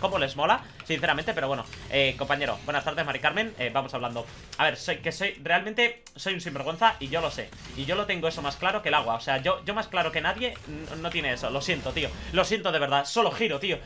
cómo les mola, sinceramente, pero bueno, eh, compañero, buenas tardes, Mari Carmen, eh, vamos hablando. A ver, soy que soy, realmente soy un sinvergüenza y yo lo sé, y yo lo tengo eso más claro que el agua, o sea, yo, yo más claro que nadie no, tiene eso, lo siento, tío, lo siento de verdad, solo giro, tío.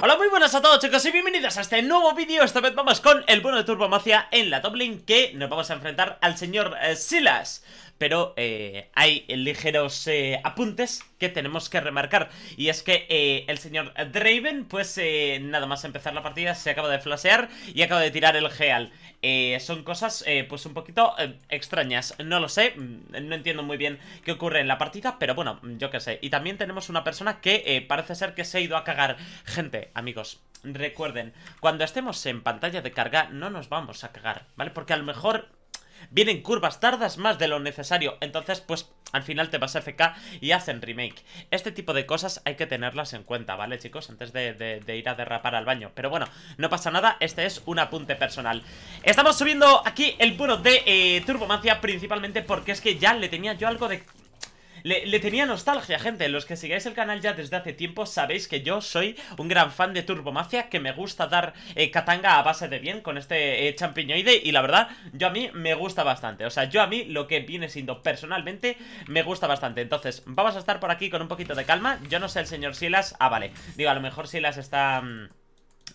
Hola, muy buenas a todos chicos y bienvenidos a este nuevo vídeo Esta vez vamos con el bueno de Turbo Turbomacia en la top Que nos vamos a enfrentar al señor eh, Silas pero eh, hay ligeros eh, apuntes que tenemos que remarcar. Y es que eh, el señor Draven, pues nada más empezar la partida, se acaba de flashear y acaba de tirar el Geal. son cosas pues un poquito extrañas, no lo sé, mm, no entiendo muy bien qué ocurre en la partida, pero bueno, yo qué sé. Y también tenemos una persona que parece ser que se ha ido a cagar. Gente, amigos, recuerden, cuando estemos en pantalla de carga no nos vamos a cagar, ¿vale? Porque a lo mejor vienen curvas, tardas más de lo necesario, entonces pues al final te vas a FK y hacen remake. Este tipo de cosas hay que tenerlas en cuenta, ¿vale chicos? Antes de, ir a derrapar al baño. Pero bueno, no pasa nada, este es un apunte personal. Estamos subiendo aquí el puro de eh, Turbomancia principalmente porque es que ya le tenía yo algo de le, tenía nostalgia, gente. Los que sigáis el canal ya desde hace tiempo sabéis que yo soy un gran fan de Turbo Mafia, que me gusta dar Katanga eh, a base de bien con este eh, champiñoide y la verdad, yo a mí me gusta bastante. O sea, yo a mí lo que viene siendo personalmente me gusta bastante. Entonces, vamos a estar por aquí con un poquito de calma. Yo no sé el señor Silas. Ah, vale. Digo, a lo mejor Silas está... Mm,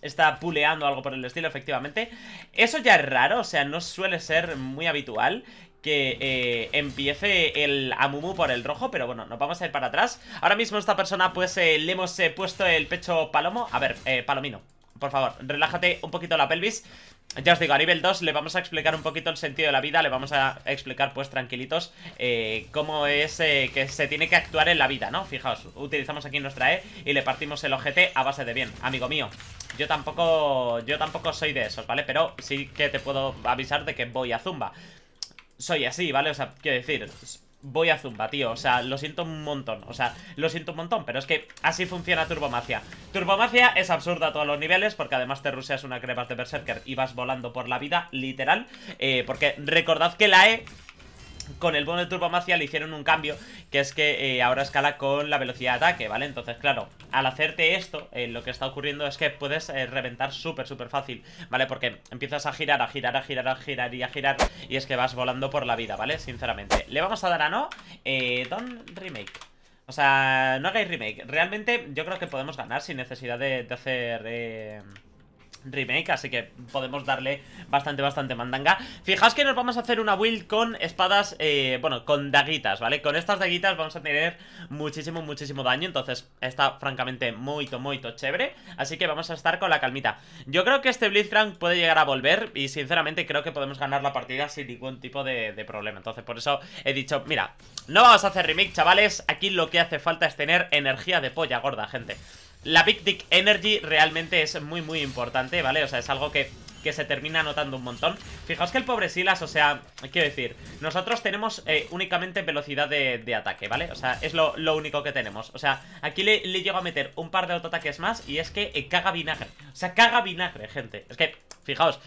está puleando algo por el estilo, efectivamente. Eso ya es raro, o sea, no suele ser muy habitual que eh, empiece el Amumu por el rojo Pero bueno, nos vamos a ir para atrás Ahora mismo esta persona pues eh, le hemos eh, puesto el pecho palomo A ver, palomino, por favor, relájate un poquito la pelvis ya os digo, a nivel 2 le vamos a explicar un poquito el sentido de la vida, le vamos a explicar pues tranquilitos cómo es que se tiene que actuar en la vida, ¿no? Fijaos, utilizamos aquí nuestra E y le partimos el ojete a base de bien, amigo mío. Yo tampoco, yo tampoco soy de esos, ¿vale? Pero sí que te puedo avisar de que voy a Zumba soy así, ¿vale? O sea, quiero decir, voy a Zumba, tío. O sea, lo siento un montón. O sea, lo siento un montón, pero es que así funciona Turbomacia. Turbomacia es absurda a todos los niveles, porque además te ruseas una crema de Berserker y vas volando por la vida, literal. Eh, porque recordad que la E con el bono de turbomacia le hicieron un cambio, que es que eh, ahora escala con la velocidad de ataque, ¿vale? Entonces, claro, al hacerte esto, eh, lo que está ocurriendo es que puedes eh, reventar súper, súper fácil, ¿vale? Porque empiezas a girar, a girar, a girar, a girar y a girar, y es que vas volando por la vida, ¿vale? Sinceramente. Le vamos a dar a no, eh, Don Remake. O sea, no hagáis remake. Realmente yo creo que podemos ganar sin necesidad de, de hacer... Eh remake, así que podemos darle bastante, bastante mandanga. Fijaos que nos vamos a hacer una build con espadas, eh, bueno, con daguitas, ¿vale? Con estas daguitas vamos a tener muchísimo, muchísimo daño, entonces está francamente muy, muy chévere, así que vamos a estar con la calmita. Yo creo que este Blitzcrank puede llegar a volver y sinceramente creo que podemos ganar la partida sin ningún tipo de, de problema, entonces por eso he dicho, mira, no vamos a hacer remake, chavales, aquí lo que hace falta es tener energía de polla gorda, gente. La Big Dick Energy realmente es muy muy importante, ¿vale? O sea, es algo que se termina notando un montón. Fijaos que el pobre Silas, o sea, quiero decir, nosotros tenemos eh, únicamente velocidad de, ataque, ¿vale? O sea, es lo, único que tenemos. O sea, aquí le, llego a meter un par de autoataques más y es que eh, caga vinagre. O sea, caga vinagre, gente. Es que, fijaos,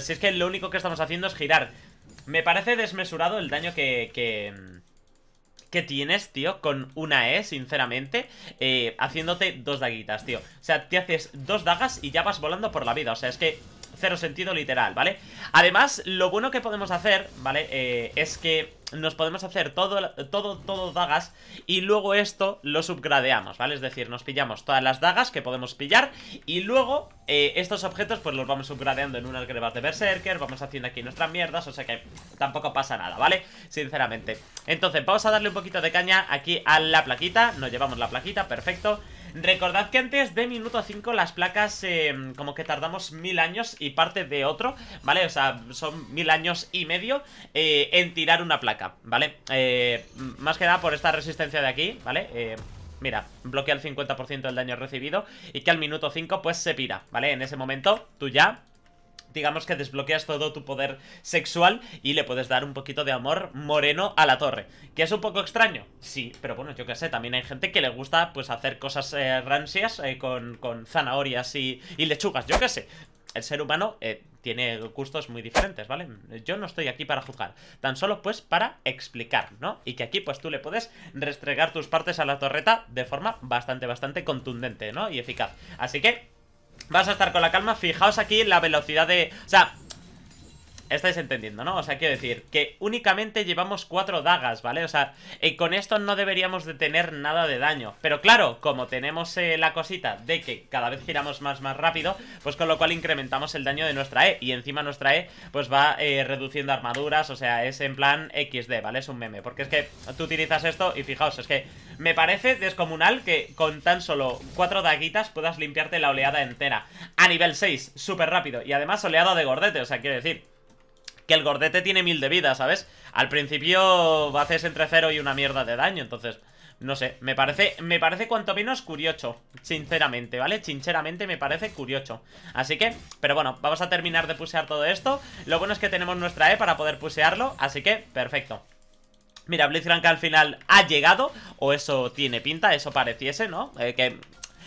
si es que lo único que estamos haciendo es girar. Me parece desmesurado el daño que... que que tienes, tío, con una E, sinceramente, eh, haciéndote dos daguitas, tío. O sea, te haces dos dagas y ya vas volando por la vida. O sea, es que cero sentido literal, ¿vale? Además, lo bueno que podemos hacer, ¿vale? Eh, es que nos podemos hacer todo, todo, todo dagas y luego esto lo subgradeamos, ¿vale? Es decir, nos pillamos todas las dagas que podemos pillar y luego eh, estos objetos pues los vamos subgradeando en unas grebas de Berserker, vamos haciendo aquí nuestras mierdas, o sea que tampoco pasa nada, ¿vale? Sinceramente. Entonces, vamos a darle un poquito de caña aquí a la plaquita, nos llevamos la plaquita, perfecto. Recordad que antes de minuto 5 las placas eh, como que tardamos mil años y parte de otro, ¿vale? O sea, son mil años y medio eh, en tirar una placa, ¿vale? Eh, más que nada por esta resistencia de aquí, ¿vale? Mira, bloquea el 50% del daño recibido y que al minuto 5 pues se pira, ¿vale? En ese momento tú ya digamos que desbloqueas todo tu poder sexual y le puedes dar un poquito de amor moreno a la torre. ¿Que es un poco extraño? Sí, pero bueno, yo qué sé, también hay gente que le gusta pues hacer cosas eh, rancias eh, con, con, zanahorias y, lechugas, yo qué sé. El ser humano eh, tiene gustos muy diferentes, ¿vale? Yo no estoy aquí para juzgar, tan solo pues para explicar, ¿no? Y que aquí pues tú le puedes restregar tus partes a la torreta de forma bastante, bastante contundente, ¿no? Y eficaz. Así que Vas a estar con la calma Fijaos aquí la velocidad de... O sea, Estáis entendiendo, ¿no? O sea, quiero decir que únicamente llevamos cuatro dagas, ¿vale? O sea, eh, con esto no deberíamos de tener nada de daño. Pero claro, como tenemos eh, la cosita de que cada vez giramos más, más rápido, pues con lo cual incrementamos el daño de nuestra E. Y encima nuestra E, pues va eh, reduciendo armaduras, o sea, es en plan XD, ¿vale? Es un meme. Porque es que tú utilizas esto y fijaos, es que me parece descomunal que con tan solo cuatro daguitas puedas limpiarte la oleada entera. A nivel 6, súper rápido. Y además oleada de gordete, o sea, quiero decir que el gordete tiene mil de vida, ¿sabes? Al principio haces entre cero y una mierda de daño, entonces... No sé, me parece, me parece cuanto menos curioso, sinceramente, ¿vale? Sinceramente me parece curioso Así que, pero bueno, vamos a terminar de pusear todo esto Lo bueno es que tenemos nuestra E para poder pusearlo, así que, perfecto Mira, Blitzcrank al final ha llegado, o eso tiene pinta, eso pareciese, ¿no? Eh, que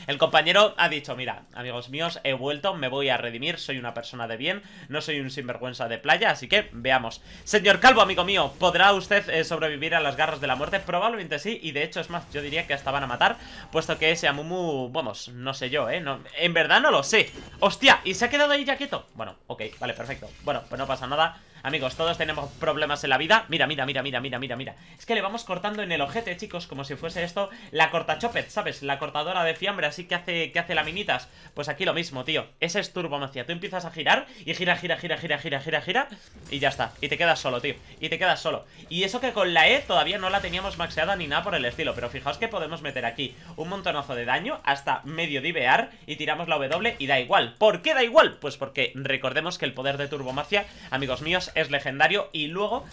el compañero ha dicho, mira, amigos míos, he vuelto, me voy a redimir, soy una persona de bien, no soy un sinvergüenza de playa, así que veamos. Señor Calvo, amigo mío, ¿podrá usted eh, sobrevivir a las garras de la muerte? Probablemente sí, y de hecho, es más, yo diría que hasta van a matar, puesto que ese Amumu, vamos, no sé yo, ¿eh? en verdad no lo sé. ¡Hostia! ¿Y se ha quedado ahí ya quieto? Bueno, ok, vale, perfecto. Bueno, pues no pasa nada. Amigos, todos tenemos problemas en la vida Mira, mira, mira, mira, mira, mira, mira Es que le vamos cortando en el ojete, chicos Como si fuese esto la cortachopet, ¿sabes? La cortadora de fiambre, así que hace, que hace laminitas Pues aquí lo mismo, tío Ese es turbomacia Tú empiezas a girar y gira, gira, gira, gira, gira, gira, gira Y ya está Y te quedas solo, tío Y te quedas solo Y eso que con la E todavía no la teníamos maxeada ni nada por el estilo Pero fijaos que podemos meter aquí un montonazo de daño Hasta medio divear Y tiramos la W y da igual ¿Por qué da igual? Pues porque recordemos que el poder de turbomacia, amigos míos es legendario y luego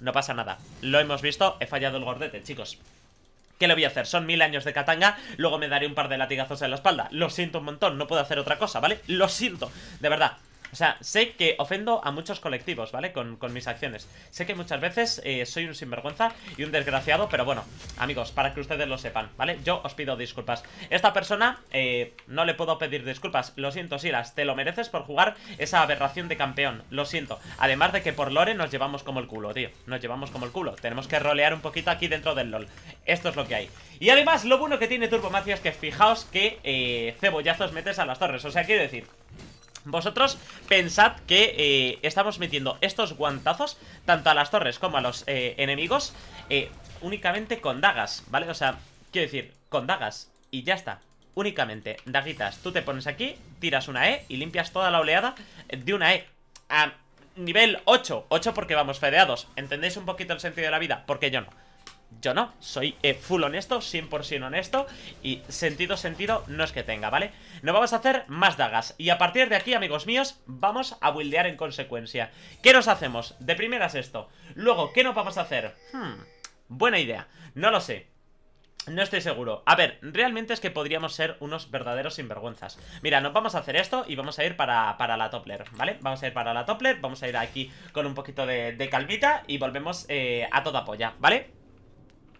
no pasa nada. Lo hemos visto, he fallado el gordete, chicos. ¿Qué le voy a hacer? Son mil años de Katanga, luego me daré un par de latigazos en la espalda. Lo siento un montón, no puedo hacer otra cosa, ¿vale? Lo siento, de verdad. O sea, sé que ofendo a muchos colectivos, ¿vale? Con, mis acciones. Sé que muchas veces eh, soy un sinvergüenza y un desgraciado, pero bueno, amigos, para que ustedes lo sepan, ¿vale? Yo os pido disculpas. Esta persona, eh, no le puedo pedir disculpas. Lo siento, las te lo mereces por jugar esa aberración de campeón. Lo siento. Además de que por lore nos llevamos como el culo, tío. Nos llevamos como el culo. Tenemos que rolear un poquito aquí dentro del LOL. Esto es lo que hay. Y además, lo bueno que tiene Turbomacia es que fijaos que eh, cebollazos metes a las torres. O sea, quiero decir... Vosotros pensad que eh, estamos metiendo estos guantazos Tanto a las torres como a los eh, enemigos eh, Únicamente con dagas, ¿vale? O sea, quiero decir, con dagas Y ya está, únicamente, daguitas Tú te pones aquí, tiras una E Y limpias toda la oleada de una E A nivel 8 8 porque vamos fedeados ¿Entendéis un poquito el sentido de la vida? Porque yo no yo no, soy eh, full honesto, 100% honesto y sentido, sentido no es que tenga, ¿vale? No vamos a hacer más dagas y a partir de aquí, amigos míos, vamos a buildear en consecuencia. ¿Qué nos hacemos? De primeras esto. Luego, ¿qué nos vamos a hacer? Hmm, buena idea, no lo sé. No estoy seguro. A ver, realmente es que podríamos ser unos verdaderos sinvergüenzas. Mira, nos vamos a hacer esto y vamos a ir para, la Toppler, ¿vale? Vamos a ir para la Toppler, vamos a ir aquí con un poquito de, calvita y volvemos eh, a toda polla, ¿vale?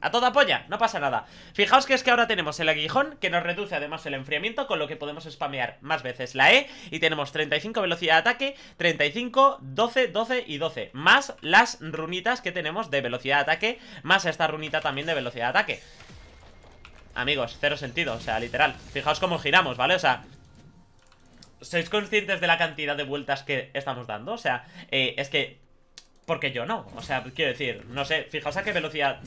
A toda polla, no pasa nada Fijaos que es que ahora tenemos el aguijón Que nos reduce además el enfriamiento Con lo que podemos spamear más veces la E Y tenemos 35 velocidad de ataque 35, 12, 12 y 12 Más las runitas que tenemos de velocidad de ataque Más esta runita también de velocidad de ataque Amigos, cero sentido, o sea, literal Fijaos cómo giramos, ¿vale? O sea, ¿Sois conscientes de la cantidad de vueltas que estamos dando? O sea, eh, es que porque yo no. O sea, quiero decir, no sé, fijaos a qué velocidad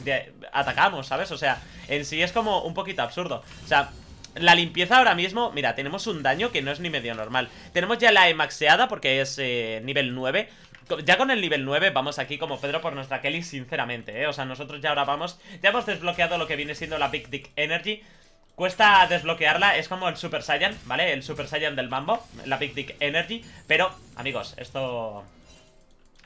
atacamos, ¿sabes? O sea, en sí es como un poquito absurdo. O sea, la limpieza ahora mismo, mira, tenemos un daño que no es ni medio normal. Tenemos ya la emaxeada porque es eh, nivel 9. Ya con el nivel 9 vamos aquí como Pedro por nuestra Kelly, sinceramente, ¿eh? O sea, nosotros ya ahora vamos... Ya hemos desbloqueado lo que viene siendo la Big Dick Energy. Cuesta desbloquearla, es como el Super Saiyan, ¿vale? El Super Saiyan del Mambo, la Big Dick Energy. Pero, amigos, esto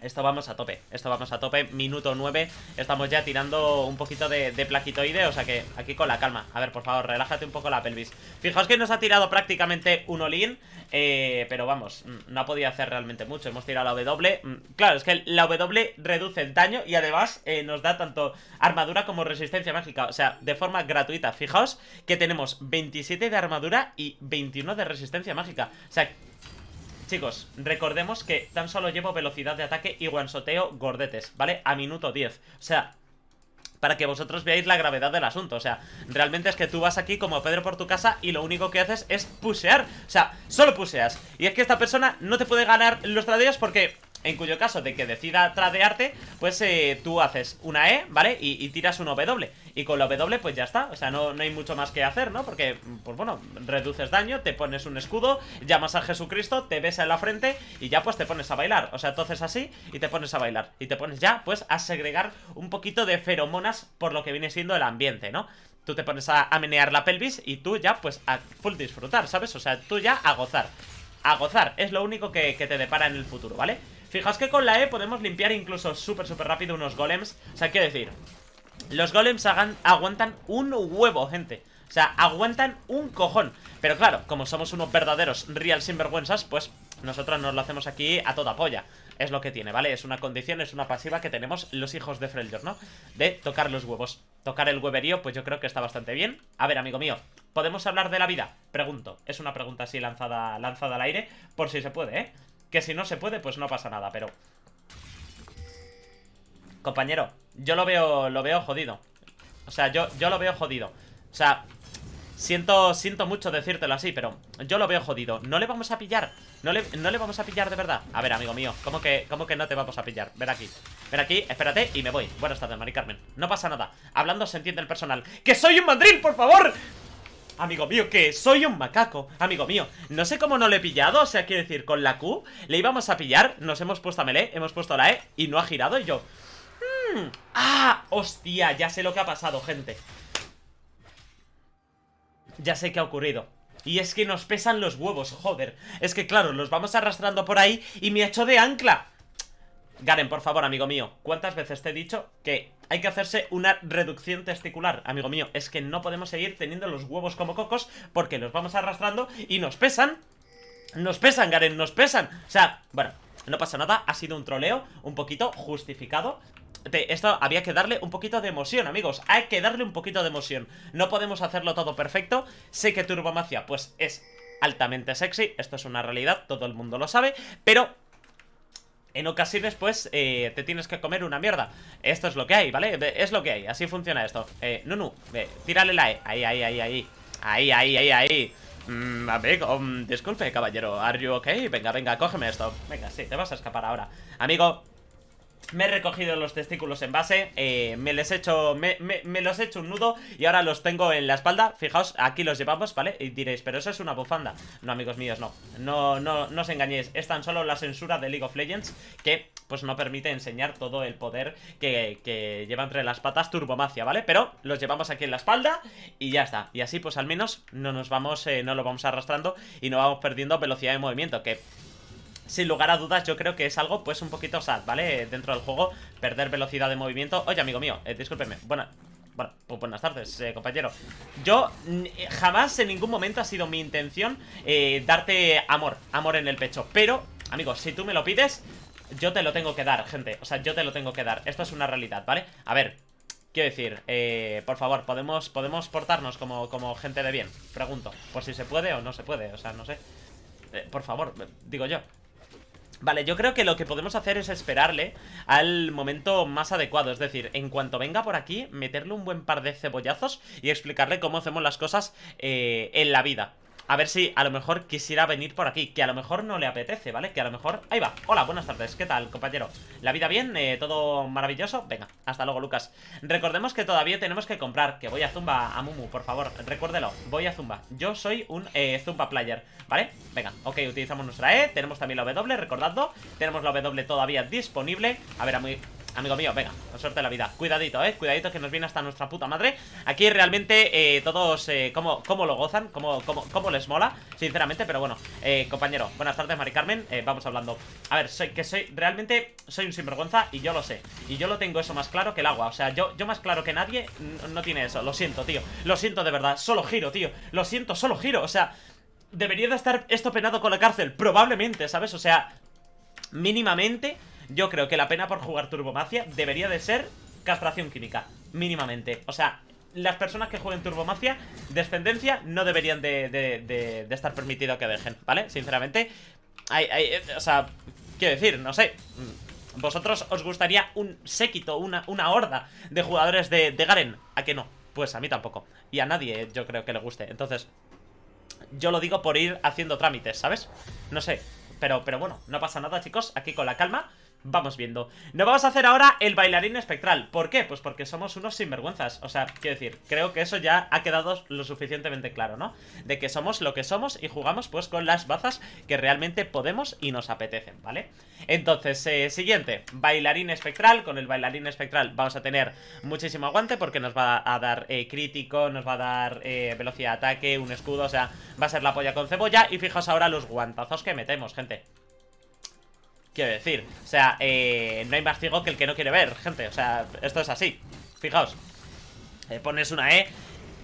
esto vamos a tope, esto vamos a tope, minuto 9 Estamos ya tirando un poquito de, plaquitoide O sea que aquí con la calma A ver, por favor, relájate un poco la pelvis Fijaos que nos ha tirado prácticamente un olín eh, Pero vamos, mm, no ha podido hacer realmente mucho Hemos tirado la W mm, Claro, es que la W reduce el daño Y además eh, nos da tanto armadura como resistencia mágica O sea, de forma gratuita Fijaos que tenemos 27 de armadura y 21 de resistencia mágica O sea, Chicos, recordemos que tan solo llevo velocidad de ataque y guansoteo gordetes, ¿vale? A minuto 10. O sea, para que vosotros veáis la gravedad del asunto. O sea, realmente es que tú vas aquí como Pedro por tu casa y lo único que haces es pusear. O sea, solo puseas. Y es que esta persona no te puede ganar los tradeos porque en cuyo caso de que decida tradearte, pues eh, tú haces una E, ¿vale? Y, tiras un W. Y con la W, pues ya está. O sea, no, no hay mucho más que hacer, ¿no? Porque, pues bueno, reduces daño, te pones un escudo, llamas a Jesucristo, te besa en la frente y ya pues te pones a bailar. O sea, entonces así y te pones a bailar. Y te pones ya, pues, a segregar un poquito de feromonas por lo que viene siendo el ambiente, ¿no? tú te pones a, menear la pelvis y tú ya pues a full disfrutar, ¿sabes? O sea, tú ya a gozar. A gozar es lo único que te depara en el futuro, ¿vale? Fijaos que con la E podemos limpiar incluso súper, súper rápido unos golems. O sea, quiero decir, los golems aguantan un huevo, gente. O sea, aguantan un cojón. Pero claro, como somos unos verdaderos real sinvergüenzas, pues nosotros nos lo hacemos aquí a toda polla. Es lo que tiene, ¿vale? Es una condición, es una pasiva que tenemos los hijos de Freljord, ¿no? De tocar los huevos. Tocar el hueverío, pues yo creo que está bastante bien. A ver, amigo mío, ¿podemos hablar de la vida? Pregunto. Es una pregunta así lanzada, lanzada al aire, por si se puede, ¿eh? Que si no se puede, pues no pasa nada, pero... Compañero, yo lo veo, lo veo jodido. O sea, yo, yo lo veo jodido. O sea, siento, siento mucho decírtelo así, pero yo lo veo jodido. No le vamos a pillar. No le, no le vamos a pillar de verdad. A ver, amigo mío, ¿cómo que, cómo que no te vamos a pillar? Ven aquí. Ven aquí, espérate y me voy. Buenas tardes, Mari Carmen. No pasa nada. Hablando se entiende el personal. ¡Que soy un mandril, por favor! Amigo mío, que soy un macaco Amigo mío, no sé cómo no le he pillado O sea, quiero decir, con la Q le íbamos a pillar Nos hemos puesto a melee, hemos puesto la E Y no ha girado y yo hmm, Ah, hostia, ya sé lo que ha pasado, gente Ya sé qué ha ocurrido y es que nos pesan los huevos, joder Es que claro, los vamos arrastrando por ahí Y me ha hecho de ancla Garen, por favor, amigo mío ¿Cuántas veces te he dicho que hay que hacerse una reducción testicular, amigo mío. Es que no podemos seguir teniendo los huevos como cocos porque los vamos arrastrando y nos pesan. Nos pesan, Garen, nos pesan. O sea, bueno, no pasa nada. Ha sido un troleo un poquito justificado. esto había que darle un poquito de emoción, amigos Hay que darle un poquito de emoción No podemos hacerlo todo perfecto Sé que Turbomacia, pues, es altamente sexy Esto es una realidad, todo el mundo lo sabe Pero en ocasiones pues eh, te tienes que comer una mierda Esto es lo que hay, ¿vale? Es lo que hay, así funciona esto eh, Nunu, tírale la E Ahí, ahí, ahí, ahí Ahí, ahí, ahí, ahí Mmm, Amigo, mm, disculpe caballero Are you Venga, venga, cógeme esto Venga, sí, te vas a escapar ahora Amigo, me he recogido los testículos en base eh, Me les he hecho me, los he hecho un nudo Y ahora los tengo en la espalda Fijaos, aquí los llevamos, ¿vale? Y diréis, pero eso es una bufanda No, amigos míos, no No, no, os engañéis Es tan solo la censura de League of Legends Que pues no permite enseñar todo el poder que, lleva entre las patas Turbomacia, ¿vale? Pero los llevamos aquí en la espalda y ya está. Y así pues al menos no nos vamos, eh, no lo vamos arrastrando y no vamos perdiendo velocidad de movimiento, que sin lugar a dudas yo creo que es algo pues un poquito sad, ¿vale? Dentro del juego, perder velocidad de movimiento Oye, amigo mío, eh, discúlpeme, bueno, pues buenas tardes, eh, compañero Yo jamás en ningún momento ha sido mi intención eh, darte amor, amor en el pecho Pero, amigo, si tú me lo pides, yo te lo tengo que dar, gente O sea, yo te lo tengo que dar, esto es una realidad, ¿vale? A ver, Quiero decir, por favor, ¿podemos, podemos portarnos como, como gente de bien? Pregunto, por si se puede o no se puede, o sea, no sé Por favor, digo yo Vale, yo creo que lo que podemos hacer es esperarle al momento más adecuado, es decir, en cuanto venga por aquí, meterle un buen par de cebollazos y explicarle cómo hacemos las cosas eh, en la vida. A ver si a lo mejor quisiera venir por aquí Que a lo mejor no le apetece, ¿vale? Que a lo mejor... Ahí va, hola, buenas tardes, ¿qué tal, compañero? ¿La vida bien? Eh, ¿Todo maravilloso? Venga, hasta luego, Lucas Recordemos que todavía tenemos que comprar Que voy a Zumba a Mumu, por favor, recuérdelo Voy a Zumba, yo soy un eh, Zumba player ¿Vale? Venga, ok, utilizamos nuestra E Tenemos también la W, recordando. Tenemos la W todavía disponible A ver, a muy... Amigo mío, venga, la suerte de la vida Cuidadito, eh, cuidadito que nos viene hasta nuestra puta madre Aquí realmente eh, todos eh, cómo, cómo, lo gozan, cómo, cómo, les mola Sinceramente, pero bueno eh, Compañero, buenas tardes Mari Carmen, eh, vamos hablando A ver, soy, que soy, realmente soy un sinvergüenza Y yo lo sé, y yo lo tengo eso más claro que el agua O sea, yo, yo más claro que nadie No tiene eso, lo siento, tío, lo siento de verdad Solo giro, tío, lo siento, solo giro O sea, debería de estar esto penado con la cárcel Probablemente, ¿sabes? O sea, mínimamente yo creo que la pena por jugar Turbomacia debería de ser castración química, mínimamente. O sea, las personas que jueguen Turbomacia, descendencia, no deberían de, estar permitido que dejen, ¿vale? Sinceramente, hay, hay, o sea, quiero decir, no sé... Mm, ¿Vosotros os gustaría un séquito, una, una horda de jugadores de, de Garen? ¿A que no? Pues a mí tampoco. Y a nadie eh, yo creo que le guste. Entonces, yo lo digo por ir haciendo trámites, ¿sabes? No sé, pero, pero bueno, no pasa nada chicos, aquí con la calma vamos viendo no vamos a hacer ahora el bailarín espectral ¿Por qué? Pues porque somos unos sinvergüenzas O sea, quiero decir, creo que eso ya ha quedado lo suficientemente claro, ¿no? De que somos lo que somos y jugamos pues con las bazas que realmente podemos y nos apetecen, ¿vale? Entonces, eh, siguiente, bailarín espectral Con el bailarín espectral vamos a tener muchísimo aguante porque nos va a dar eh, crítico Nos va a dar eh, velocidad de ataque, un escudo, o sea, va a ser la polla con cebolla Y fijaos ahora los guantazos que metemos, gente Quiero decir, o sea, eh, no hay más ciego que el que no quiere ver, gente O sea, esto es así, fijaos eh, Pones una E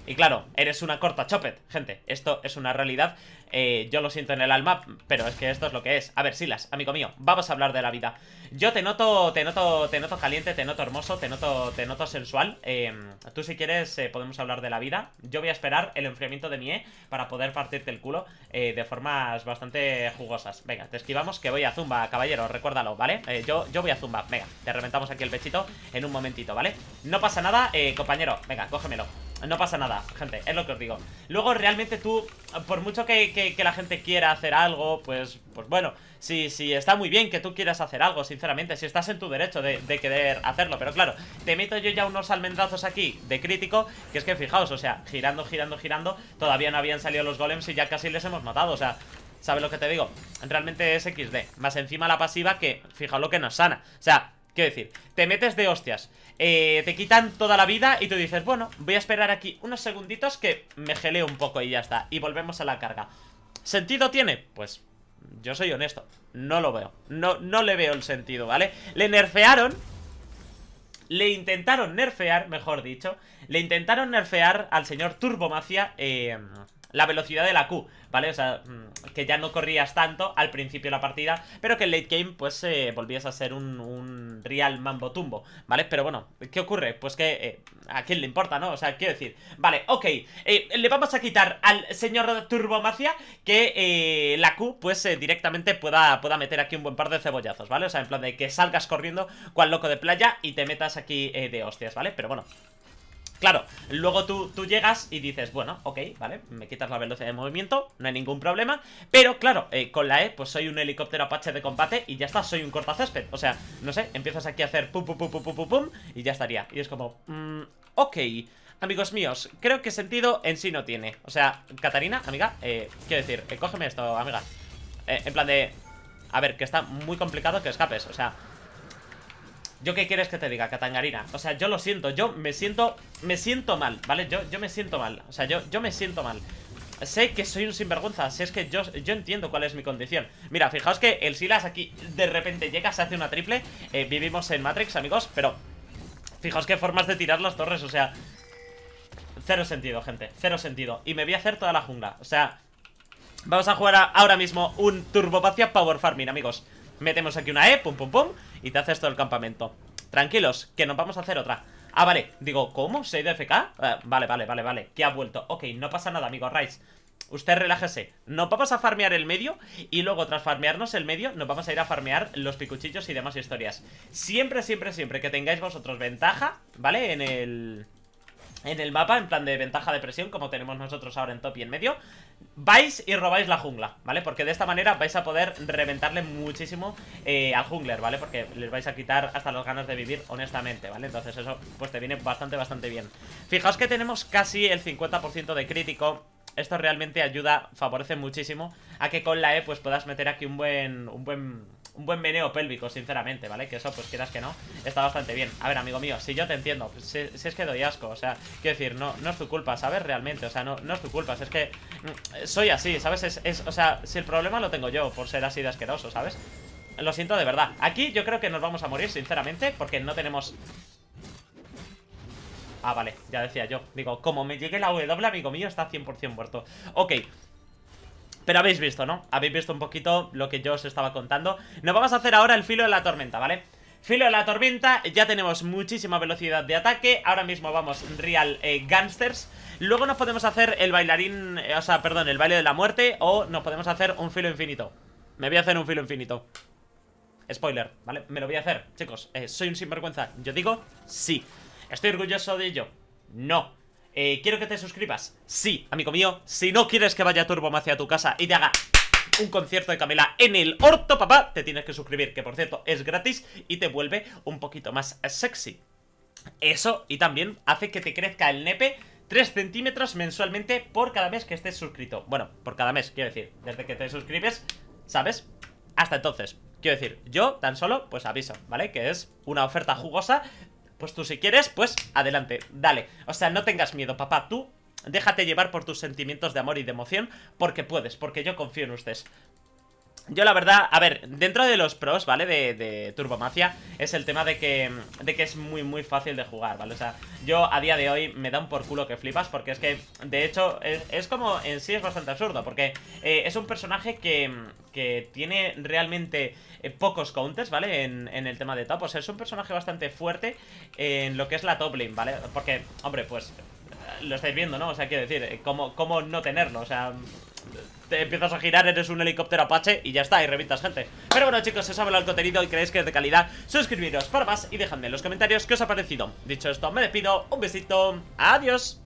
y claro, eres una corta chopet, gente Esto es una realidad eh, yo lo siento en el alma, pero es que esto es lo que es. A ver, Silas, amigo mío, vamos a hablar de la vida. Yo te noto, te noto, te noto caliente, te noto hermoso, te noto, te noto sensual. Em, tú si quieres eh, podemos hablar de la vida. Yo voy a esperar el enfriamiento de mi E para poder partirte el culo eh, de formas bastante jugosas. Venga, te esquivamos que voy a Zumba, caballero, recuérdalo, ¿vale? yo, yo voy a Zumba, venga, te reventamos aquí el pechito en un momentito, ¿vale? No pasa nada, compañero, venga, cógemelo. No pasa nada, gente, es lo que os digo Luego realmente tú, por mucho que, la gente quiera hacer algo Pues, pues bueno, si, está muy bien que tú quieras hacer algo, sinceramente Si estás en tu derecho de, querer hacerlo Pero claro, te meto yo ya unos almendrazos aquí de crítico Que es que fijaos, o sea, girando, girando, girando Todavía no habían salido los golems y ya casi les hemos matado O sea, ¿sabes lo que te digo? Realmente es XD Más encima la pasiva que, fijaos lo que nos sana O sea Quiero decir, te metes de hostias eh, Te quitan toda la vida y tú dices Bueno, voy a esperar aquí unos segunditos Que me geleo un poco y ya está Y volvemos a la carga ¿Sentido tiene? Pues yo soy honesto No lo veo, no, no le veo el sentido, ¿vale? Le nerfearon Le intentaron nerfear, mejor dicho Le intentaron nerfear al señor Turbomacia Eh la velocidad de la Q, ¿vale? O sea, mm, que ya no corrías tanto al principio de la partida, pero que en late game pues eh, volvías a ser un, real mambo tumbo, ¿vale? Pero bueno, ¿qué ocurre? Pues que eh, a quién le importa, ¿no? O sea, quiero decir, vale, ok, eh, le vamos a quitar al señor Turbomacia que la Q pues directamente pueda, pueda meter aquí un buen par de cebollazos, ¿vale? O sea, en plan de que salgas corriendo cual loco de playa y te metas aquí de hostias, ¿vale? Pero bueno... Claro, luego tú, tú llegas y dices, bueno, ok, vale, me quitas la velocidad de movimiento, no hay ningún problema. Pero claro, eh, con la E, pues soy un helicóptero Apache de combate y ya está, soy un cortacésped. O sea, no sé, empiezas aquí a hacer pum, pum, pum, pum, pum, pum, y ya estaría. Y es como, mmm, ok. Amigos míos, creo que sentido en sí no tiene O sea, Catarina, amiga, eh, quiero decir, eh, cógeme esto, amiga eh, En plan de... A ver, que está muy complicado que escapes O sea, ¿Yo qué quieres que te diga, Catangarina? O sea, yo lo siento, yo me siento Me siento mal, ¿vale? Yo, yo me siento mal O sea, yo, yo me siento mal Sé que soy un sinvergüenza, si es que yo, yo entiendo cuál es mi condición Mira, fijaos que el Silas aquí de repente llega, se hace una triple eh, Vivimos en Matrix, amigos, pero Fijaos qué formas de tirar las torres, o sea Cero sentido, gente, cero sentido Y me voy a hacer toda la jungla, o sea Vamos a jugar ahora mismo un Turbopacia Power Farming, amigos Metemos aquí una E, pum pum pum Y te haces todo el campamento Tranquilos, que nos vamos a hacer otra Ah, vale, digo, ¿cómo? ¿Se ha ido FK? vale, vale, vale, vale, que ha vuelto Ok, no pasa nada, amigo Rice Usted relájese Nos vamos a farmear el medio Y luego, tras farmearnos el medio Nos vamos a ir a farmear los picuchillos y demás historias Siempre, siempre, siempre que tengáis vosotros ventaja ¿Vale? En el en el mapa, en plan de ventaja de presión, como tenemos nosotros ahora en top y en medio, vais y robáis la jungla, ¿vale? Porque de esta manera vais a poder reventarle muchísimo eh, al jungler, ¿vale? Porque les vais a quitar hasta los ganas de vivir, honestamente, ¿vale? Entonces eso, pues te viene bastante, bastante bien Fijaos que tenemos casi el 50% de crítico Esto realmente ayuda, favorece muchísimo a que con la E pues puedas meter aquí un buen, un buen un buen meneo pélvico, sinceramente, ¿vale? Que eso, pues quieras que no, está bastante bien. A ver, amigo mío, si yo te entiendo, si, es que doy asco, o sea, quiero decir, no, no es tu culpa, ¿sabes? Realmente, o sea, no, no es tu culpa, es que mm, soy así, ¿sabes? Es, o sea, si el problema lo tengo yo por ser así de asqueroso, ¿sabes? Lo siento de verdad. Aquí yo creo que nos vamos a morir, sinceramente, porque no tenemos... Ah, vale, ya decía yo. Digo, como me llegue la W, amigo mío, está 100% muerto. Ok, pero habéis visto, ¿no? Habéis visto un poquito lo que yo os estaba contando Nos vamos a hacer ahora el filo de la tormenta, ¿vale? Filo de la tormenta, ya tenemos muchísima velocidad de ataque Ahora mismo vamos real eh, gangsters Luego nos podemos hacer el bailarín, eh, o sea, perdón, el baile de la muerte O nos podemos hacer un filo infinito Me voy a hacer un filo infinito Spoiler, ¿vale? Me lo voy a hacer, chicos eh, Soy un sinvergüenza, yo digo sí ¿Estoy orgulloso de ello? No eh, quiero que te suscribas. Sí, amigo mío, si no quieres que vaya Turbo hacia tu casa y te haga un concierto de Camila en el orto, papá, te tienes que suscribir, que por cierto es gratis y te vuelve un poquito más sexy. Eso, y también hace que te crezca el nepe 3 centímetros mensualmente por cada mes que estés suscrito. Bueno, por cada mes, quiero decir, desde que te suscribes, ¿sabes? Hasta entonces. Quiero decir, yo tan solo, pues aviso, ¿vale? Que es una oferta jugosa pues tú si quieres, pues adelante, dale O sea, no tengas miedo, papá, tú Déjate llevar por tus sentimientos de amor y de emoción Porque puedes, porque yo confío en ustedes yo la verdad, a ver, dentro de los pros, ¿vale? De, de Turbomafia es el tema de que, de que es muy, muy fácil de jugar, ¿vale? O sea, yo a día de hoy me da un por culo que flipas porque es que, de hecho, es, como en sí es bastante absurdo porque eh, es un personaje que, tiene realmente eh, pocos counters, ¿vale? En, en, el tema de top, o sea, es un personaje bastante fuerte en lo que es la top lane, ¿vale? Porque, hombre, pues, eh, lo estáis viendo, ¿no? O sea, quiero decir, ¿cómo, cómo no tenerlo? O sea empiezas a girar, eres un helicóptero Apache y ya está, y revientas gente. Pero bueno, chicos, si os ha el contenido y creéis que es de calidad, suscribiros para más y dejadme en los comentarios qué os ha parecido. Dicho esto, me despido, un besito, adiós.